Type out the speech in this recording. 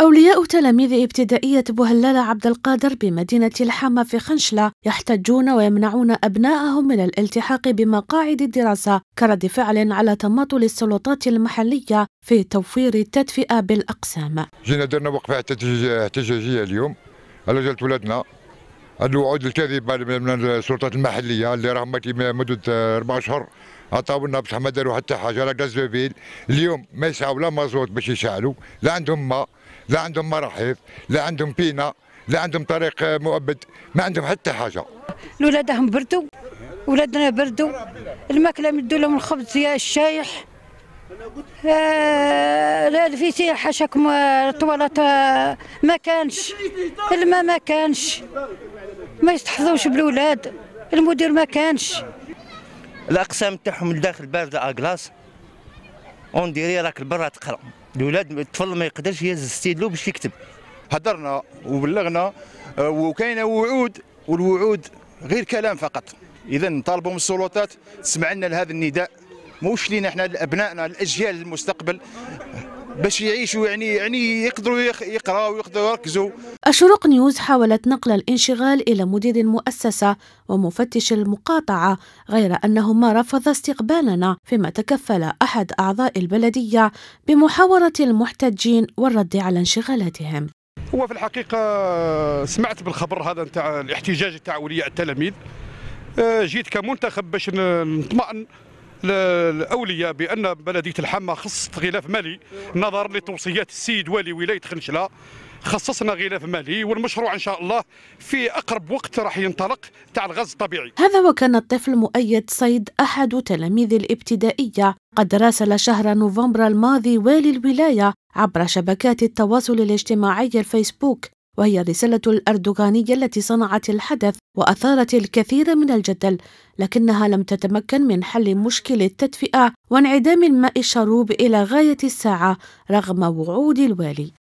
أولياء تلاميذ ابتدائية بوهلالة عبد القادر بمدينة الحامة في خنشلة يحتجون ويمنعون أبنائهم من الالتحاق بمقاعد الدراسة كرد فعل على تماطل السلطات المحلية في توفير التدفئة بالأقسام جينا درنا وقفة احتجاجية اليوم على جلت ولادنا الوعود الكاذبة من السلطات المحلية اللي راهم مدة أربع أشهر بصح لنا داروا حتى حاجه راه كازوفيل اليوم ما يسعوا لا مازوت باش يشعلوا لا عندهم ما لا عندهم مراحيض لا عندهم بينا لا عندهم طريق مؤبد ما عندهم حتى حاجه لولادهم بردوا ولادنا بردوا الماكله مدوا لهم الخبز يا الشايح آه الفيسيح حاشاكم الطوالات آه، آه، ما كانش الماء ما كانش ما يستحضوش بالولاد المدير ما كانش الاقسام تاعهم الداخل بارده اكلاس اون ديري راك برا تقرا الاولاد الطفل ما يقدرش يهز ستيلو باش يكتب هدرنا وبلغنا آه، وكاينه وعود والوعود غير كلام فقط اذا نطالبوا من السلطات تسمع لنا لهذا النداء موش لينا احنا لابنائنا الاجيال المستقبل باش يعيشوا يعني يعني يقدروا يقراوا ويقدروا يركزوا الشروق نيوز حاولت نقل الانشغال إلى مدير المؤسسة ومفتش المقاطعة غير أنهما رفض استقبالنا فيما تكفل أحد أعضاء البلدية بمحاورة المحتجين والرد على انشغالاتهم هو في الحقيقة سمعت بالخبر هذا نتاع الاحتجاج نتاع ولي التلاميذ آه، جيت كمنتخب باش نطمئن الاولياء بان بلديه الحماه خصصت غلاف مالي نظرا لتوصيات السيد والي ولايه خنشله خصصنا غلاف مالي والمشروع ان شاء الله في اقرب وقت راح ينطلق تاع الغاز الطبيعي. هذا وكان الطفل مؤيد صيد احد تلاميذ الابتدائيه قد راسل شهر نوفمبر الماضي والي الولايه عبر شبكات التواصل الاجتماعي الفيسبوك وهي الرسالة الأردوغانية التي صنعت الحدث وأثارت الكثير من الجدل لكنها لم تتمكن من حل مشكل التدفئة وانعدام الماء الشروب إلى غاية الساعة رغم وعود الوالي